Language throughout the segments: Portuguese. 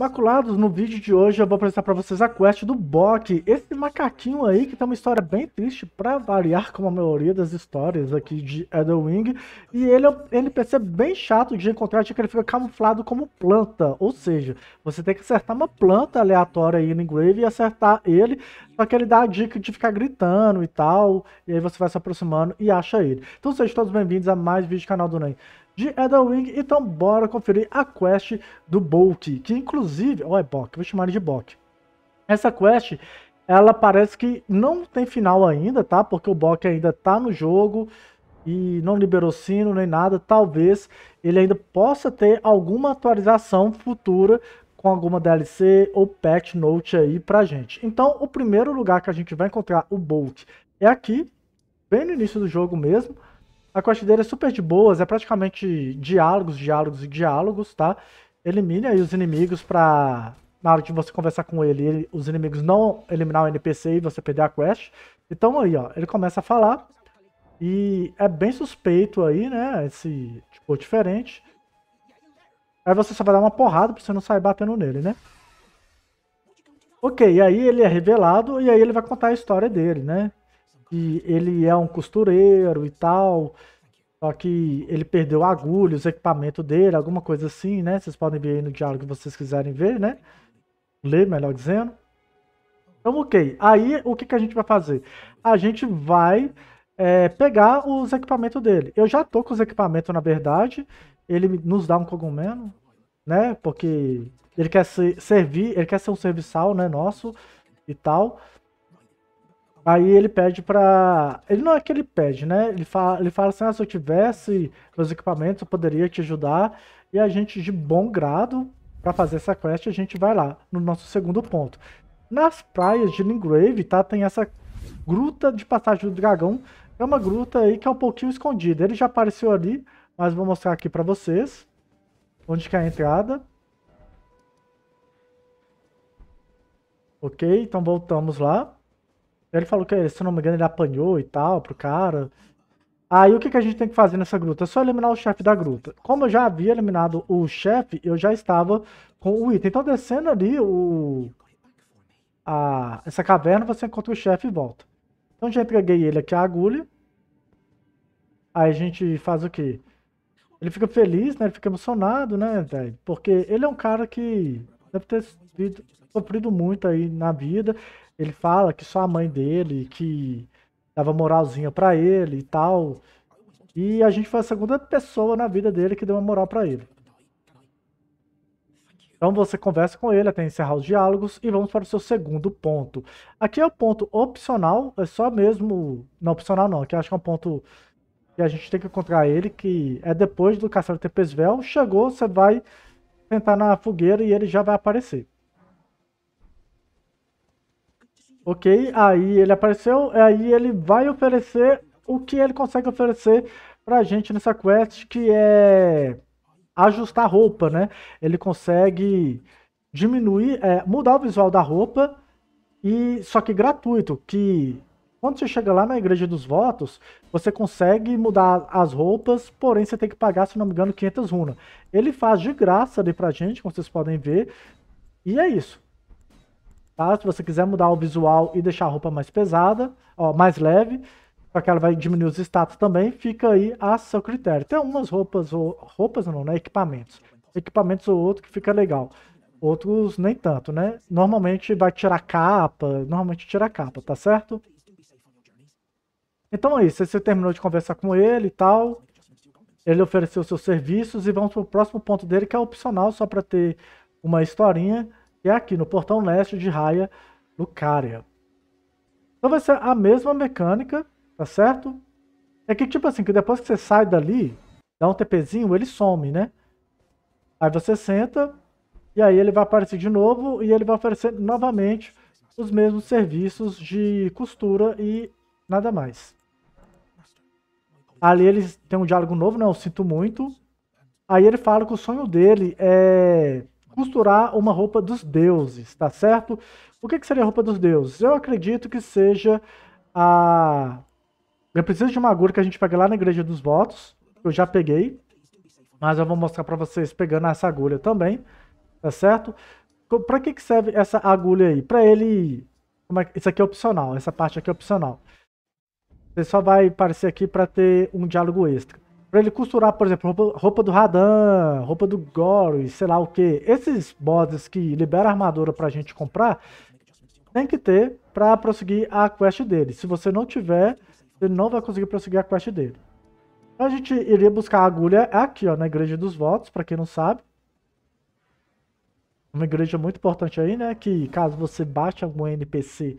Maculados, no vídeo de hoje eu vou apresentar para vocês a quest do Bok, esse macaquinho aí que tem uma história bem triste para variar com a maioria das histórias aqui de Edelwing, e ele é um NPC bem chato de encontrar, já que ele fica camuflado como planta, ou seja, você tem que acertar uma planta aleatória aí no Grave e acertar ele, só que ele dá a dica de ficar gritando e tal, e aí você vai se aproximando e acha ele. Então sejam todos bem-vindos a mais vídeo do canal do Nen de Edelwing, então bora conferir a quest do Bulk, que inclusive, ou oh, é Bok, vou chamar ele de Bok. Essa quest, ela parece que não tem final ainda, tá? Porque o Bok ainda tá no jogo, e não liberou sino nem nada, talvez ele ainda possa ter alguma atualização futura com alguma DLC ou patch note aí pra gente. Então, o primeiro lugar que a gente vai encontrar o Bolt é aqui, bem no início do jogo mesmo. A quest dele é super de boas, é praticamente diálogos, diálogos e diálogos, tá? Elimine aí os inimigos pra... Na hora de você conversar com ele, ele os inimigos não eliminar o NPC e você perder a quest. Então aí, ó, ele começa a falar. E é bem suspeito aí, né? Esse tipo diferente. Aí você só vai dar uma porrada pra você não sair batendo nele, né? Ok, e aí ele é revelado e aí ele vai contar a história dele, né? E ele é um costureiro e tal. Só que ele perdeu agulhas, equipamento os equipamentos dele, alguma coisa assim, né? Vocês podem ver aí no diálogo que vocês quiserem ver, né? Ler, melhor dizendo. Então, ok. Aí, o que, que a gente vai fazer? A gente vai é, pegar os equipamentos dele. Eu já tô com os equipamentos, na verdade. Ele nos dá um cogumelo né? Porque ele quer ser, servir, ele quer ser um serviçal, né, nosso e tal. Aí ele pede pra. Ele não é que ele pede, né? Ele fala, ele fala assim: ah, se eu tivesse meus equipamentos, eu poderia te ajudar. E a gente, de bom grado, para fazer essa quest, a gente vai lá, no nosso segundo ponto. Nas praias de Lingrave, tá? Tem essa gruta de passagem do dragão. É uma gruta aí que é um pouquinho escondida. Ele já apareceu ali, mas vou mostrar aqui para vocês. Onde que é a entrada? Ok, então voltamos lá. Ele falou que, se não me engano, ele apanhou e tal pro cara. Aí o que, que a gente tem que fazer nessa gruta? É só eliminar o chefe da gruta. Como eu já havia eliminado o chefe, eu já estava com o item. Então descendo ali o... A, essa caverna, você encontra o chefe e volta. Então já entreguei ele aqui a agulha. Aí a gente faz o quê? Ele fica feliz, né? Ele fica emocionado, né, velho? Porque ele é um cara que deve ter sido, sofrido muito aí na vida. Ele fala que só a mãe dele, que dava moralzinha para ele e tal. E a gente foi a segunda pessoa na vida dele que deu uma moral para ele. Então você conversa com ele até encerrar os diálogos e vamos para o seu segundo ponto. Aqui é o ponto opcional, é só mesmo. Não, opcional não, aqui eu acho que é um ponto e a gente tem que encontrar ele, que é depois do Caçador de Tempesvel. Chegou, você vai sentar na fogueira e ele já vai aparecer. Ok, aí ele apareceu, aí ele vai oferecer o que ele consegue oferecer pra gente nessa quest, que é ajustar a roupa, né? Ele consegue diminuir, é, mudar o visual da roupa, e só que gratuito, que quando você chega lá na Igreja dos Votos, você consegue mudar as roupas, porém você tem que pagar, se não me engano, 500 runas. Ele faz de graça ali pra gente, como vocês podem ver. E é isso. Tá? Se você quiser mudar o visual e deixar a roupa mais pesada, ó, mais leve, só que ela vai diminuir os status também, fica aí a seu critério. Tem algumas roupas, ou roupas não, né? Equipamentos. Equipamentos ou outro que fica legal outros nem tanto, né? Normalmente vai tirar capa, normalmente tira capa, tá certo? Então é isso, você terminou de conversar com ele e tal, ele ofereceu seus serviços e vamos para o próximo ponto dele, que é opcional, só para ter uma historinha, que é aqui no portão leste de Raia Lucaria. Então vai ser a mesma mecânica, tá certo? É que tipo assim, que depois que você sai dali, dá um TPzinho, ele some, né? Aí você senta, e aí ele vai aparecer de novo, e ele vai oferecer novamente os mesmos serviços de costura e nada mais. Ali eles têm um diálogo novo, né? Eu sinto muito. Aí ele fala que o sonho dele é costurar uma roupa dos deuses, tá certo? O que, que seria a roupa dos deuses? Eu acredito que seja a. Eu preciso de uma agulha que a gente pega lá na Igreja dos Votos. Eu já peguei. Mas eu vou mostrar para vocês pegando essa agulha também. Tá certo? Para que, que serve essa agulha aí? Para ele. É... Isso aqui é opcional. Essa parte aqui é opcional. Você só vai aparecer aqui para ter um diálogo extra. Para ele costurar, por exemplo, roupa, roupa do Radan, roupa do Goro e sei lá o que. Esses bosses que liberam armadura pra gente comprar, tem que ter para prosseguir a quest dele. Se você não tiver, você não vai conseguir prosseguir a quest dele. Então a gente iria buscar a agulha aqui, ó, na Igreja dos Votos, para quem não sabe. Uma igreja muito importante aí, né? Que caso você bate algum NPC,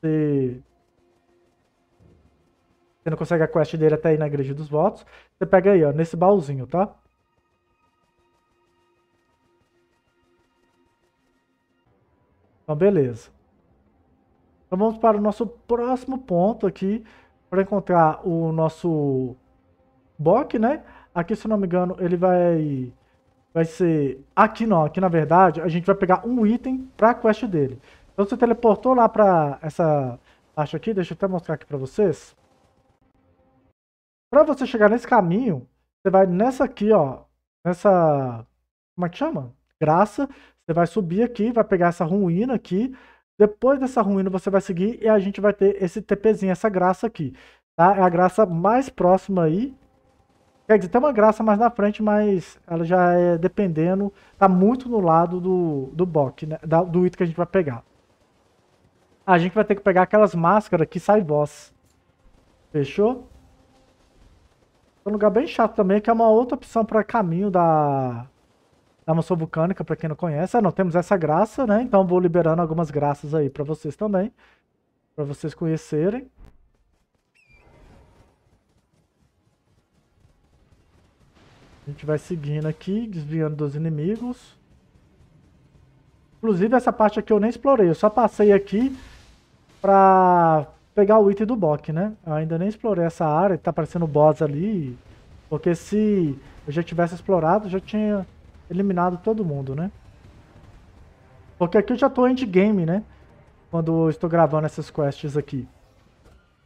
você você não consegue a quest dele até ir na Igreja dos Votos. Você pega aí, ó, nesse baúzinho, tá? Então, beleza. Então, vamos para o nosso próximo ponto aqui, para encontrar o nosso Bok, né? Aqui, se não me engano, ele vai vai ser... Aqui não, aqui na verdade, a gente vai pegar um item para a quest dele. Então você teleportou lá para essa parte aqui, deixa eu até mostrar aqui para vocês. Para você chegar nesse caminho, você vai nessa aqui, ó, nessa como é que chama? Graça, você vai subir aqui, vai pegar essa ruína aqui. Depois dessa ruína você vai seguir e a gente vai ter esse TPzinho, essa graça aqui, tá? É a graça mais próxima aí. Quer dizer, tem uma graça mais na frente, mas ela já é dependendo, tá muito no lado do, do bock, né? Da, do item que a gente vai pegar. A gente vai ter que pegar aquelas máscaras que sai voz. Fechou? um lugar bem chato também, que é uma outra opção para caminho da, da maçã vulcânica, para quem não conhece. Ah, não temos essa graça, né? Então vou liberando algumas graças aí para vocês também, para vocês conhecerem. A gente vai seguindo aqui, desviando dos inimigos. Inclusive, essa parte aqui eu nem explorei. Eu só passei aqui para pegar o item do Bok, né? Eu ainda nem explorei essa área, tá aparecendo boss ali. Porque se eu já tivesse explorado, já tinha eliminado todo mundo, né? Porque aqui eu já tô endgame, né? Quando eu estou gravando essas quests aqui.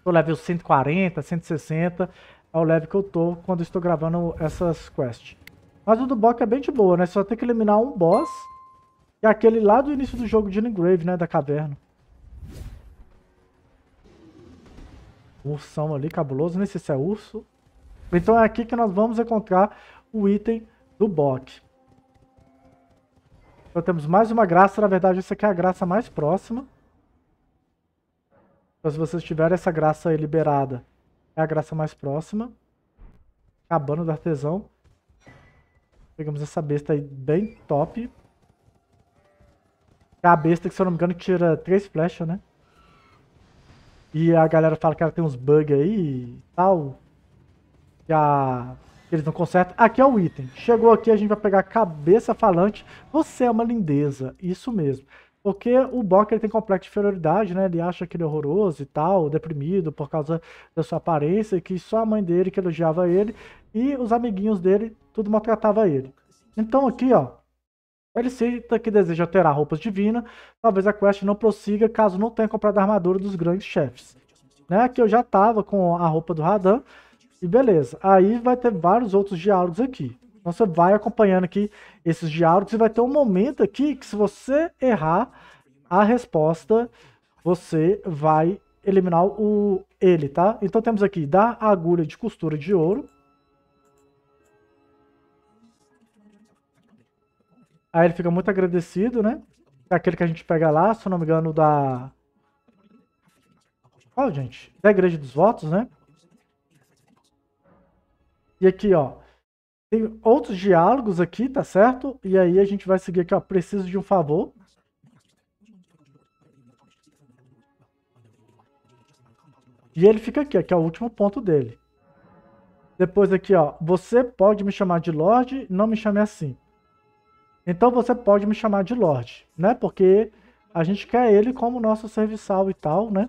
Tô level 140, 160. É o level que eu tô quando eu estou gravando essas quests. Mas o do Bok é bem de boa, né? Só tem que eliminar um boss. Que é aquele lá do início do jogo de Ingrave, né? Da caverna. ursão ali, cabuloso, nem sei se é urso. Então é aqui que nós vamos encontrar o item do Bok. Então temos mais uma graça, na verdade essa aqui é a graça mais próxima. Então se vocês tiverem essa graça aí liberada, é a graça mais próxima. Cabana do artesão. Pegamos essa besta aí bem top. É a besta que, se eu não me engano, tira três flechas, né? E a galera fala que ela tem uns bugs aí e tal. Que, a... que eles não consertam. Aqui é o item. Chegou aqui, a gente vai pegar a cabeça falante. Você é uma lindeza. Isso mesmo. Porque o Bok ele tem complexo de inferioridade, né? Ele acha que ele é horroroso e tal, deprimido por causa da sua aparência, que só a mãe dele que elogiava ele e os amiguinhos dele tudo maltratava ele. Então aqui, ó, ele cita que deseja alterar roupas divinas, talvez a quest não prossiga caso não tenha comprado a armadura dos grandes chefes. Né? Que eu já tava com a roupa do Radan, e beleza. Aí vai ter vários outros diálogos aqui. Então você vai acompanhando aqui esses diálogos e vai ter um momento aqui que se você errar a resposta, você vai eliminar o ele, tá? Então temos aqui da agulha de costura de ouro, Aí ele fica muito agradecido, né? É aquele que a gente pega lá, se eu não me engano, da. Qual, gente? Da Igreja dos Votos, né? E aqui, ó. Tem outros diálogos aqui, tá certo? E aí a gente vai seguir aqui, ó. Preciso de um favor. E ele fica aqui, aqui é o último ponto dele. Depois aqui, ó. Você pode me chamar de Lorde, não me chame assim. Então você pode me chamar de Lorde, né? Porque a gente quer ele como nosso serviçal e tal, né?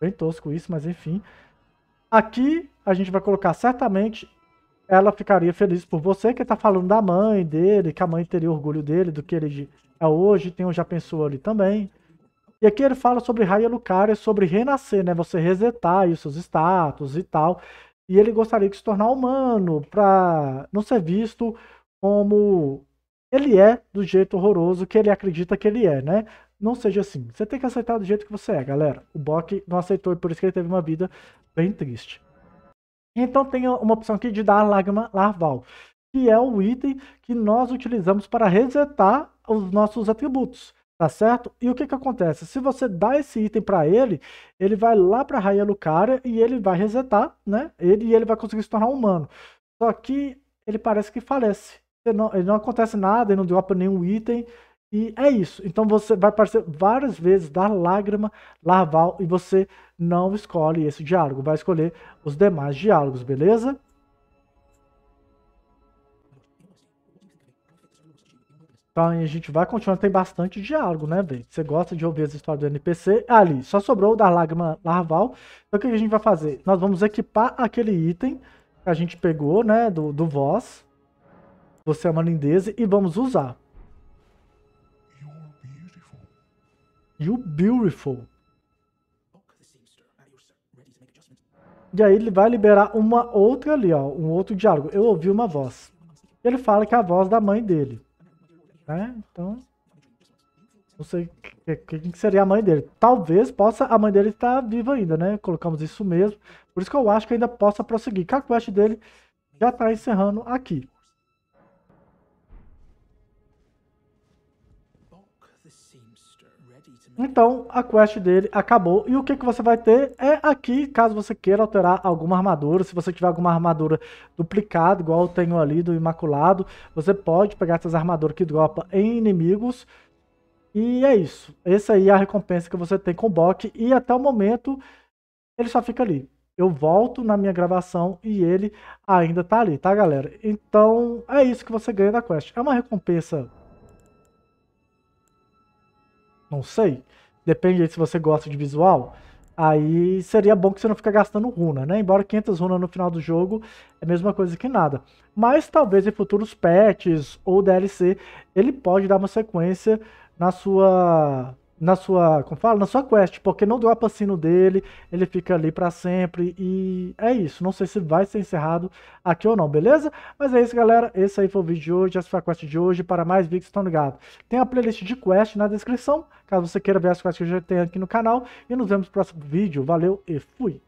Bem tosco isso, mas enfim. Aqui a gente vai colocar certamente ela ficaria feliz por você, que tá falando da mãe dele, que a mãe teria orgulho dele, do que ele é hoje, tem um já pensou ali também. E aqui ele fala sobre Raya Lucaria, sobre renascer, né? Você resetar aí os seus status e tal. E ele gostaria de se tornar humano, para não ser visto como ele é do jeito horroroso que ele acredita que ele é, né? Não seja assim. Você tem que aceitar do jeito que você é, galera. O Bok não aceitou e por isso que ele teve uma vida bem triste. Então tem uma opção aqui de dar lágrima larval, que é o item que nós utilizamos para resetar os nossos atributos, tá certo? E o que que acontece? Se você dá esse item para ele, ele vai lá para a Raia Lucária e ele vai resetar, né? Ele e ele vai conseguir se tornar humano. Só que ele parece que falece não, não acontece nada, ele não dropa nenhum item. E é isso. Então você vai aparecer várias vezes da lágrima larval e você não escolhe esse diálogo, vai escolher os demais diálogos, beleza? Então a gente vai continuar tem bastante diálogo, né, velho? Você gosta de ouvir as histórias do NPC. Ah, ali, só sobrou o da lágrima larval. Então o que a gente vai fazer? Nós vamos equipar aquele item que a gente pegou, né, do, do voz. Você é uma lindeza e vamos usar. You're beautiful. You beautiful. E aí ele vai liberar uma outra ali, ó, um outro diálogo. Eu ouvi uma voz. Ele fala que é a voz da mãe dele. Né? Então, não sei quem seria a mãe dele. Talvez possa a mãe dele estar tá viva ainda, né? Colocamos isso mesmo. Por isso que eu acho que ainda possa prosseguir. Que a quest dele já está encerrando aqui. Então a quest dele acabou e o que, que você vai ter é aqui, caso você queira alterar alguma armadura, se você tiver alguma armadura duplicada, igual eu tenho ali do Imaculado, você pode pegar essas armaduras que dropa em inimigos. E é isso, essa aí é a recompensa que você tem com o Bok e até o momento ele só fica ali. Eu volto na minha gravação e ele ainda tá ali, tá galera? Então é isso que você ganha da quest, é uma recompensa não sei. Depende aí se você gosta de visual. Aí seria bom que você não fica gastando runa, né? Embora 500 runas no final do jogo é a mesma coisa que nada. Mas talvez em futuros patches ou DLC, ele pode dar uma sequência na sua na sua, como fala, na sua quest, porque não dropa sino dele, ele fica ali para sempre e é isso. Não sei se vai ser encerrado aqui ou não, beleza? Mas é isso, galera. Esse aí foi o vídeo de hoje, essa foi a quest de hoje. Para mais vídeos, estão ligados. Tem a playlist de quest na descrição, caso você queira ver as quests que eu já tenho aqui no canal. E nos vemos no próximo vídeo. Valeu e fui!